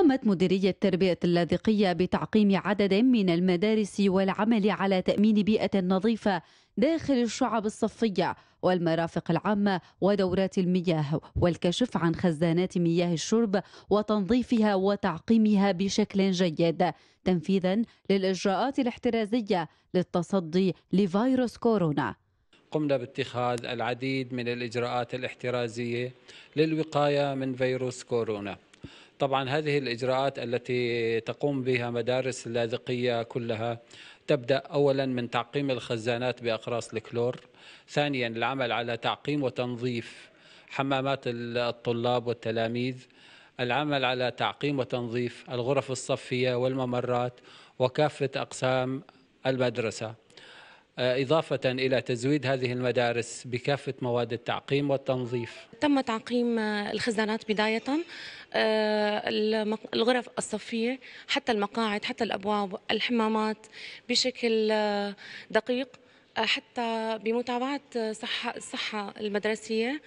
قامت مديرية التربية اللاذقية بتعقيم عدد من المدارس والعمل على تأمين بيئة نظيفة داخل الشعب الصفية والمرافق العامة ودورات المياه والكشف عن خزانات مياه الشرب وتنظيفها وتعقيمها بشكل جيد تنفيذا للإجراءات الاحترازية للتصدي لفيروس كورونا قمنا باتخاذ العديد من الإجراءات الاحترازية للوقاية من فيروس كورونا طبعا هذه الإجراءات التي تقوم بها مدارس اللاذقية كلها تبدأ أولا من تعقيم الخزانات بأقراص الكلور ثانيا العمل على تعقيم وتنظيف حمامات الطلاب والتلاميذ العمل على تعقيم وتنظيف الغرف الصفية والممرات وكافة أقسام المدرسة آه، إضافة إلى تزويد هذه المدارس بكافة مواد التعقيم والتنظيف تم تعقيم الخزانات بداية آه، الغرف الصفية حتى المقاعد حتى الأبواب الحمامات بشكل آه، دقيق حتى بمتابعه صحه الصحه المدرسيه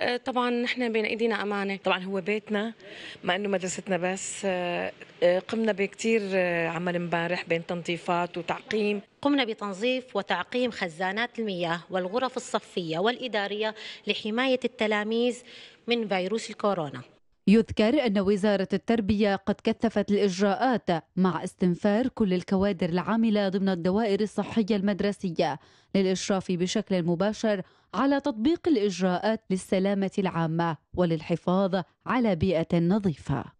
آه، طبعا نحن بين ايدينا امانه طبعا هو بيتنا مع انه مدرستنا بس آه، آه، قمنا بكثير عمل امبارح بين تنظيفات وتعقيم قمنا بتنظيف وتعقيم خزانات المياه والغرف الصفيه والاداريه لحمايه التلاميذ من فيروس الكورونا يذكر أن وزارة التربية قد كثفت الإجراءات مع استنفار كل الكوادر العاملة ضمن الدوائر الصحية المدرسية للإشراف بشكل مباشر على تطبيق الإجراءات للسلامة العامة وللحفاظ على بيئة نظيفة